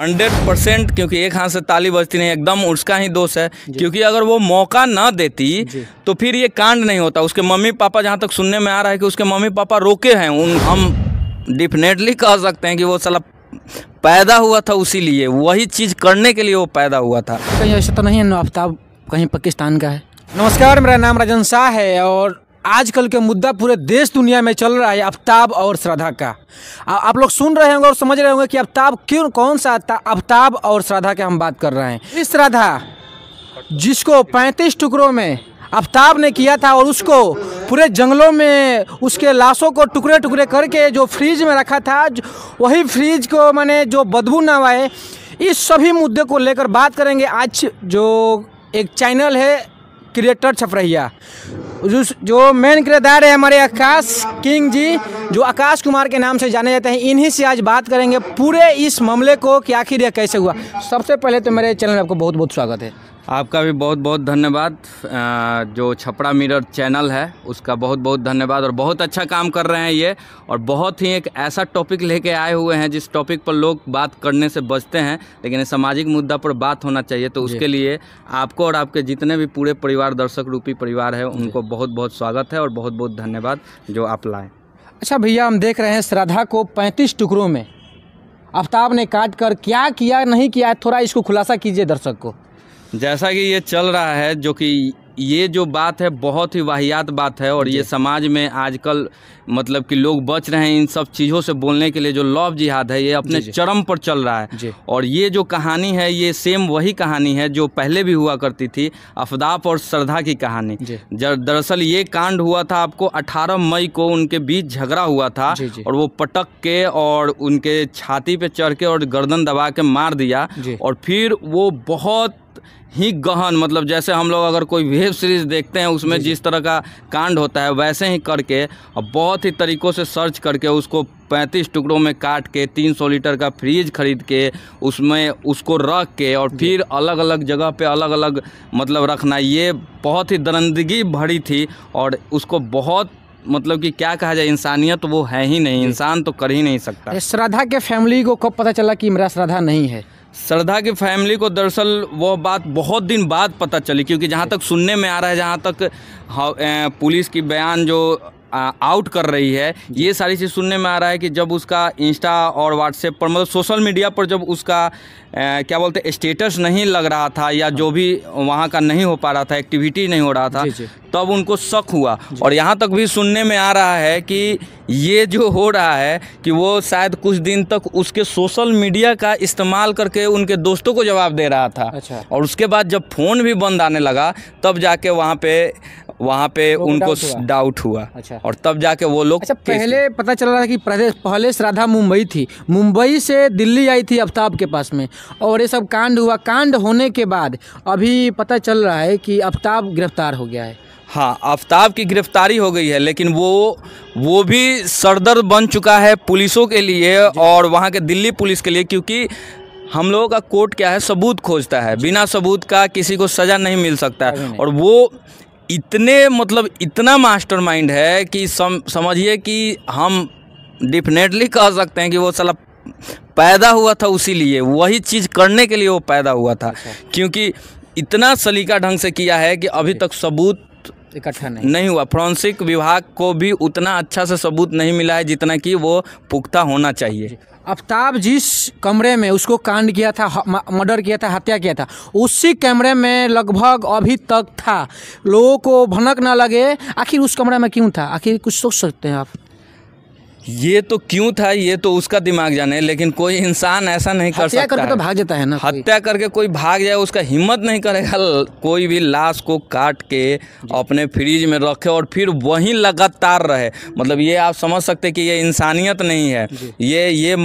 Hundred percent क्योंकि एक हाथ से ताली बजती नहीं एकदम उसका ही दोष है क्योंकि अगर वो मौका ना देती तो फिर ये कांड नहीं होता उसके मम्मी पापा जहाँ तक सुनने में आ रहा है कि उसके मम्मी पापा रोके हैं उन हम डिफिनेटली कह सकते हैं कि वो सला पैदा हुआ था उसी लिए वही चीज़ करने के लिए वो पैदा हुआ था कहीं ऐसा तो नहीं है आफ्ताब तो कहीं पाकिस्तान का है नमस्कार मेरा नाम राजन शाह है और आजकल के मुद्दा पूरे देश दुनिया में चल रहा है अफताब और श्रद्धा का आ, आप लोग सुन रहे होंगे और समझ रहे होंगे कि अफताब क्यों कौन सा अफताब और श्रद्धा के हम बात कर रहे हैं इस श्रद्धा जिसको पैंतीस टुकड़ों में आफ्ताब ने किया था और उसको पूरे जंगलों में उसके लाशों को टुकड़े टुकड़े करके जो फ्रीज में रखा था वही फ्रीज को मैंने जो बदबू ना आए इस सभी मुद्दे को लेकर बात करेंगे आज जो एक चैनल है क्रिएटर छपरैया जो जो मेन किरदार है हमारे आकाश किंग जी जो आकाश कुमार के नाम से जाने जाते हैं इन्हीं से आज बात करेंगे पूरे इस मामले को कि आखिर यह कैसे हुआ सबसे पहले तो मेरे चैनल में आपको बहुत बहुत स्वागत है आपका भी बहुत बहुत धन्यवाद जो छपड़ा मिरर चैनल है उसका बहुत बहुत धन्यवाद और बहुत अच्छा काम कर रहे हैं ये और बहुत ही एक ऐसा टॉपिक लेके आए हुए हैं जिस टॉपिक पर लोग बात करने से बचते हैं लेकिन सामाजिक मुद्दा पर बात होना चाहिए तो उसके लिए आपको और आपके जितने भी पूरे परिवार दर्शक रूपी परिवार है उनको बहुत बहुत स्वागत है और बहुत बहुत धन्यवाद जो आप लाएँ अच्छा भैया हम देख रहे हैं श्रद्धा को पैंतीस टुकड़ों में आफ्ताब ने काट कर क्या किया नहीं किया थोड़ा इसको खुलासा कीजिए दर्शक को जैसा कि ये चल रहा है जो कि ये जो बात है बहुत ही वाहियात बात है और ये समाज में आजकल मतलब कि लोग बच रहे हैं इन सब चीज़ों से बोलने के लिए जो लव जिहाद है ये अपने चरम पर चल रहा है और ये जो कहानी है ये सेम वही कहानी है जो पहले भी हुआ करती थी अफदाफ और श्रद्धा की कहानी दरअसल ये कांड हुआ था आपको 18 मई को उनके बीच झगड़ा हुआ था जी जी। और वो पटक के और उनके छाती पे चढ़ के और गर्दन दबा के मार दिया और फिर वो बहुत ही गहन मतलब जैसे हम लोग अगर कोई वेब सीरीज़ देखते हैं उसमें जिस तरह का कांड होता है वैसे ही करके और बहुत ही तरीक़ों से सर्च करके उसको पैंतीस टुकड़ों में काट के तीन सौ लीटर का फ्रीज खरीद के उसमें उसको रख के और फिर अलग अलग जगह पे अलग अलग मतलब रखना ये बहुत ही दरंदगी भरी थी और उसको बहुत मतलब कि क्या कहा जाए इंसानियत तो वो है ही नहीं इंसान तो कर ही नहीं सकता श्रद्धा के फैमिली को कब पता चला कि मेरा श्रद्धा नहीं है श्रद्धा की फैमिली को दरअसल वो बात बहुत दिन बाद पता चली क्योंकि जहाँ तक सुनने में आ रहा है जहाँ तक पुलिस की बयान जो आउट कर रही है ये सारी चीज़ सुनने में आ रहा है कि जब उसका इंस्टा और व्हाट्सएप पर मतलब सोशल मीडिया पर जब उसका आ, क्या बोलते स्टेटस नहीं लग रहा था या हाँ। जो भी वहाँ का नहीं हो पा रहा था एक्टिविटी नहीं हो रहा था जी जी। तब उनको शक हुआ और यहाँ तक भी सुनने में आ रहा है कि ये जो हो रहा है कि वो शायद कुछ दिन तक उसके सोशल मीडिया का इस्तेमाल करके उनके दोस्तों को जवाब दे रहा था अच्छा। और उसके बाद जब फ़ोन भी बंद आने लगा तब जाके वहाँ पे वहाँ पे उनको डाउट हुआ अच्छा और तब जाके वो लोग अच्छा पहले पता चल रहा था कि पहले श्रद्धा मुंबई थी मुंबई से दिल्ली आई थी अफताब के पास में और ये सब कांड हुआ कांड होने के बाद अभी पता चल रहा है कि आफ्ताब गिरफ्तार हो गया है हाँ आफ्ताब की गिरफ्तारी हो गई है लेकिन वो वो भी सरदर्द बन चुका है पुलिसों के लिए और वहाँ के दिल्ली पुलिस के लिए क्योंकि हम लोगों का कोर्ट क्या है सबूत खोजता है बिना सबूत का किसी को सज़ा नहीं मिल सकता है और वो इतने मतलब इतना मास्टरमाइंड है कि सम समझिए कि हम डिफिनेटली कह सकते हैं कि वो साला पैदा हुआ था उसी लिए वही चीज़ करने के लिए वो पैदा हुआ था अच्छा। क्योंकि इतना सलीका ढंग से किया है कि अभी तक सबूत इकट्ठा नहीं नहीं हुआ फॉरेंसिक विभाग को भी उतना अच्छा से सबूत नहीं मिला है जितना कि वो पुख्ता होना चाहिए अफताब जिस कमरे में उसको कांड किया था मर्डर किया था हत्या किया था उसी कमरे में लगभग अभी तक था लोगों को भनक ना लगे आखिर उस कमरे में क्यों था आखिर कुछ सोच सकते हैं आप ये तो क्यों था ये तो उसका दिमाग जाने लेकिन कोई इंसान ऐसा नहीं कर सकता करके तो भाग जाता है ना हत्या करके कोई भाग जाए उसका हिम्मत नहीं करेगा कोई भी लाश को काट के अपने फ्रिज में रखे और फिर वहीं लगातार रहे मतलब ये आप समझ सकते कि ये इंसानियत नहीं है ये ये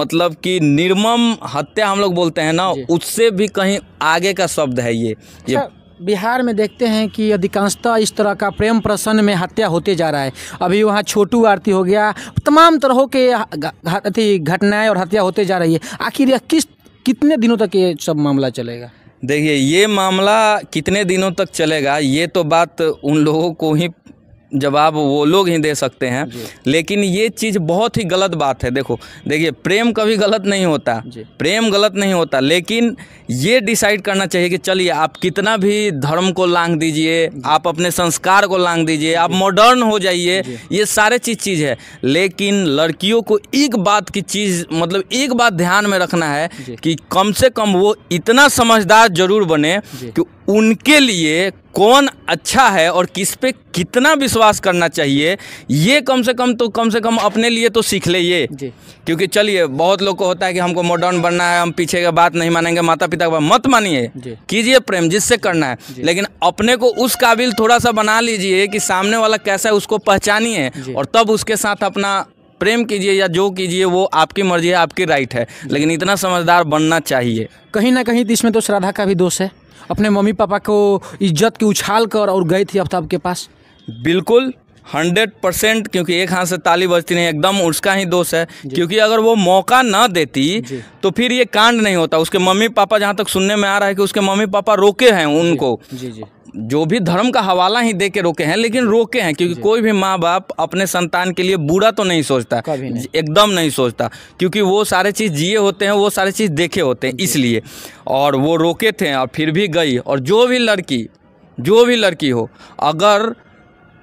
मतलब कि निर्मम हत्या हम लोग बोलते हैं ना उससे भी कहीं आगे का शब्द है ये ये अच्छा, बिहार में देखते हैं कि अधिकांशतः इस तरह का प्रेम प्रसन्न में हत्या होते जा रहा है अभी वहाँ छोटू आरती हो गया तमाम तरह के अथी घटनाएं और हत्या होते जा रही है आखिर यह किस कितने दिनों तक ये सब मामला चलेगा देखिए ये मामला कितने दिनों तक चलेगा ये तो बात उन लोगों को ही जवाब वो लोग ही दे सकते हैं लेकिन ये चीज़ बहुत ही गलत बात है देखो देखिए प्रेम कभी गलत नहीं होता प्रेम गलत नहीं होता लेकिन ये डिसाइड करना चाहिए कि चलिए आप कितना भी धर्म को लांग दीजिए आप अपने संस्कार को लांग दीजिए आप मॉडर्न हो जाइए ये सारे चीज़ चीज़ है लेकिन लड़कियों को एक बात की चीज़ मतलब एक बात ध्यान में रखना है कि कम से कम वो इतना समझदार ज़रूर बने कि उनके लिए कौन अच्छा है और किस पे कितना विश्वास करना चाहिए ये कम से कम तो कम से कम अपने लिए तो सीख ले ये क्योंकि चलिए बहुत लोग को होता है कि हमको मॉडर्न बनना है हम पीछे का बात नहीं मानेंगे माता पिता का मत मानिए कीजिए प्रेम जिससे करना है लेकिन अपने को उस काबिल थोड़ा सा बना लीजिए कि सामने वाला कैसा है उसको पहचानिए और तब उसके साथ अपना प्रेम कीजिए या जो कीजिए वो आपकी मर्जी है आपकी राइट है लेकिन इतना समझदार बनना चाहिए कहीं ना कहीं इसमें तो श्राद्धा का भी दोष है अपने मम्मी पापा को इज्जत के उछाल कर और गए थे अफ्ताब के पास बिल्कुल हंड्रेड परसेंट क्योंकि एक हाथ से ताली बजती नहीं एकदम उसका ही दोष है क्योंकि अगर वो मौका ना देती तो फिर ये कांड नहीं होता उसके मम्मी पापा जहाँ तक सुनने में आ रहा है कि उसके मम्मी पापा रोके हैं उनको जी, जी, जी। जो भी धर्म का हवाला ही दे के रोके हैं लेकिन रोके हैं क्योंकि कोई भी माँ बाप अपने संतान के लिए बुरा तो नहीं सोचता नहीं। एकदम नहीं सोचता क्योंकि वो सारे चीज़ जिए होते हैं वो सारे चीज़ देखे होते हैं इसलिए और वो रोके थे और फिर भी गई और जो भी लड़की जो भी लड़की हो अगर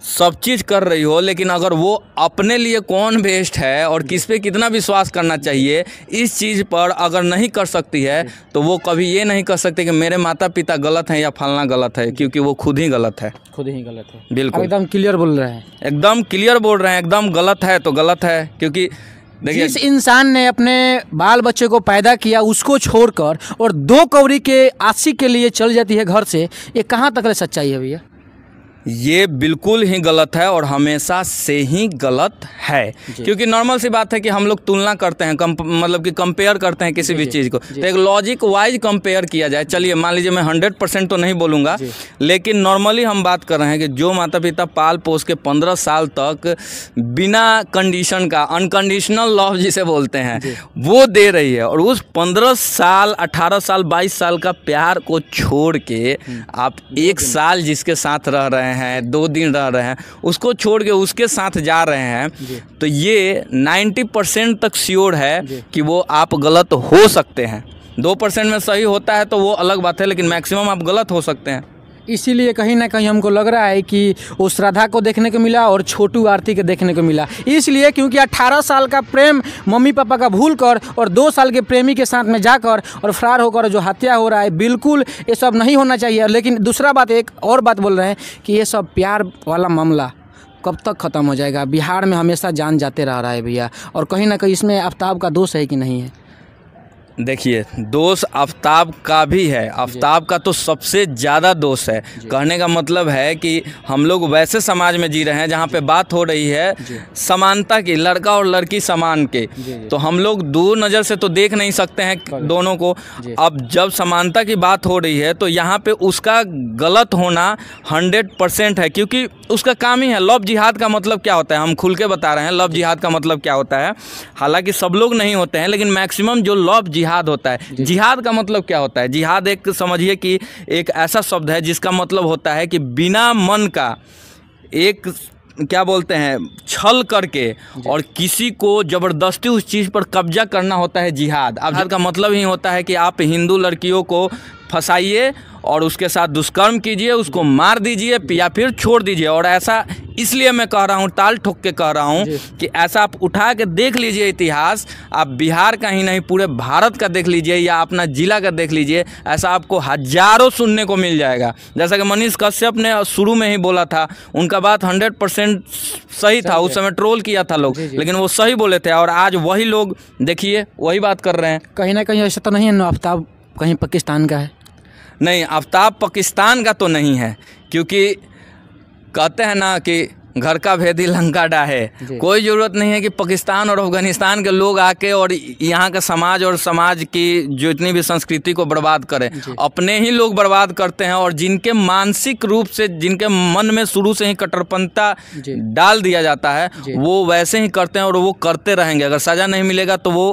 सब चीज़ कर रही हो लेकिन अगर वो अपने लिए कौन बेस्ट है और किस पे कितना विश्वास करना चाहिए इस चीज़ पर अगर नहीं कर सकती है तो वो कभी ये नहीं कर सकते कि मेरे माता पिता गलत हैं या फलना गलत है क्योंकि वो खुद ही गलत है खुद ही गलत है बिल्कुल एकदम क्लियर बोल रहे हैं एकदम क्लियर बोल रहे हैं एकदम गलत है तो गलत है क्योंकि जिस इंसान ने अपने बाल बच्चे को पैदा किया उसको छोड़कर और दो कौड़ी के आशी के लिए चल जाती है घर से ये कहाँ तक सच्चाई है भैया ये बिल्कुल ही गलत है और हमेशा से ही गलत है क्योंकि नॉर्मल सी बात है कि हम लोग तुलना करते हैं कम, मतलब कि कंपेयर करते हैं किसी भी चीज़ को तो एक लॉजिक वाइज कंपेयर किया जाए चलिए मान लीजिए मैं हंड्रेड परसेंट तो नहीं बोलूँगा लेकिन नॉर्मली हम बात कर रहे हैं कि जो माता पिता पाल पोस के पंद्रह साल तक बिना कंडीशन का अनकंडीशनल लव जिसे बोलते हैं वो दे रही है और उस पंद्रह साल अठारह साल बाईस साल का प्यार को छोड़ के हम्म। आप एक साल जिसके साथ रह रहे हैं हैं दो दिन रह रहे हैं उसको छोड़ के उसके साथ जा रहे हैं तो ये 90 परसेंट तक श्योर है कि वो आप गलत हो सकते हैं दो परसेंट में सही होता है तो वो अलग बात है लेकिन मैक्सिमम आप गलत हो सकते हैं इसीलिए कहीं ना कहीं हमको लग रहा है कि वो श्रद्धा को देखने को मिला और छोटू आरती को देखने को मिला इसलिए क्योंकि 18 साल का प्रेम मम्मी पापा का भूल कर और दो साल के प्रेमी के साथ में जाकर और फरार होकर जो हत्या हो रहा है बिल्कुल ये सब नहीं होना चाहिए लेकिन दूसरा बात एक और बात बोल रहे हैं कि ये सब प्यार वाला मामला कब तक ख़त्म हो जाएगा बिहार में हमेशा जान जाते रह रहा है भैया और कहीं ना कहीं इसमें आफ्ताब का दोष है कि नहीं है देखिए दोष आफ्ताब का भी है आफ्ताब का तो सबसे ज़्यादा दोष है कहने का मतलब है कि हम लोग वैसे समाज में जी रहे हैं जहाँ पे बात हो रही है समानता की लड़का और लड़की समान के तो हम लोग दूर नज़र से तो देख नहीं सकते हैं दोनों को अब जब समानता की बात हो रही है तो यहाँ पे उसका गलत होना हंड्रेड परसेंट है क्योंकि उसका काम ही है लव जिहाद का मतलब क्या होता है हम खुल के बता रहे हैं लव जिहाद का मतलब क्या होता है हालाँकि सब लोग नहीं होते हैं लेकिन मैक्सिमम जो लव जिहाद जिहाद होता है जिहाद का मतलब क्या होता है जिहाद एक समझिए कि एक ऐसा शब्द है जिसका मतलब होता है कि बिना मन का एक क्या बोलते हैं छल करके और किसी को ज़बरदस्ती उस चीज़ पर कब्जा करना होता है जिहाद अब जिहाद का मतलब ही होता है कि आप हिंदू लड़कियों को फंसाइए और उसके साथ दुष्कर्म कीजिए उसको मार दीजिए या फिर छोड़ दीजिए और ऐसा इसलिए मैं कह रहा हूँ ताल ठोक के कह रहा हूँ कि ऐसा आप उठा के देख लीजिए इतिहास आप बिहार का ही नहीं पूरे भारत का देख लीजिए या अपना ज़िला का देख लीजिए ऐसा आपको हजारों सुनने को मिल जाएगा जैसा कि मनीष कश्यप ने शुरू में ही बोला था उनका बात हंड्रेड परसेंट सही था उस समय ट्रोल किया था लोग लेकिन वो सही बोले थे और आज वही लोग देखिए वही बात कर रहे हैं कहीं ना कहीं ऐसा तो नहीं है आफ्ताब तो कहीं पाकिस्तान का है नहीं आफ्ताब पाकिस्तान का तो नहीं है क्योंकि कहते हैं ना कि घर का भेद ही लंका डा है कोई ज़रूरत नहीं है कि पाकिस्तान और अफगानिस्तान के लोग आके और यहाँ का समाज और समाज की जितनी भी संस्कृति को बर्बाद करें अपने ही लोग बर्बाद करते हैं और जिनके मानसिक रूप से जिनके मन में शुरू से ही कट्टरपंथा डाल दिया जाता है वो वैसे ही करते हैं और वो करते रहेंगे अगर सज़ा नहीं मिलेगा तो वो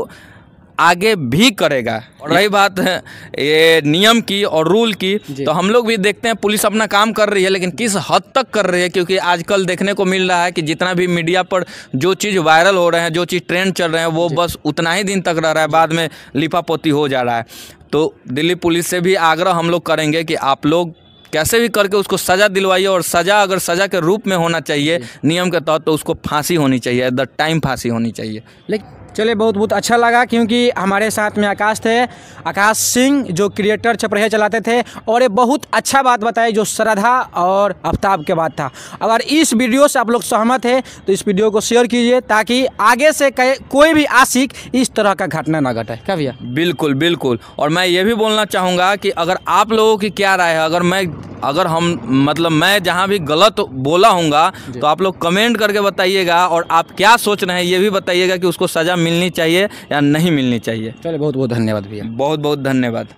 आगे भी करेगा और रही बात है ये नियम की और रूल की तो हम लोग भी देखते हैं पुलिस अपना काम कर रही है लेकिन किस हद तक कर रही है क्योंकि आजकल देखने को मिल रहा है कि जितना भी मीडिया पर जो चीज़ वायरल हो रहे हैं जो चीज़ ट्रेंड चल रहे हैं वो बस उतना ही दिन तक रह रहा है बाद में लिपापोती हो जा रहा है तो दिल्ली पुलिस से भी आग्रह हम लोग करेंगे कि आप लोग कैसे भी करके उसको सज़ा दिलवाइए और सज़ा अगर सज़ा के रूप में होना चाहिए नियम के तहत तो उसको फांसी होनी चाहिए एट द टाइम फांसी होनी चाहिए लेकिन चलिए बहुत बहुत अच्छा लगा क्योंकि हमारे साथ में आकाश थे आकाश सिंह जो क्रिएटर छपरहे चलाते थे और ये बहुत अच्छा बात बताई जो श्रद्धा और आफ्ताब के बाद था अगर इस वीडियो से आप लोग सहमत है तो इस वीडियो को शेयर कीजिए ताकि आगे से कोई भी आशिक इस तरह का घटना ना घटे क्या भैया बिल्कुल बिल्कुल और मैं ये भी बोलना चाहूँगा कि अगर आप लोगों की क्या राय है अगर मैं अगर हम मतलब मैं जहाँ भी गलत बोला हूँ तो आप लोग कमेंट करके बताइएगा और आप क्या सोच रहे हैं ये भी बताइएगा कि उसको सज़ा मिलनी चाहिए या नहीं मिलनी चाहिए चलिए बहुत बहुत धन्यवाद भैया बहुत बहुत धन्यवाद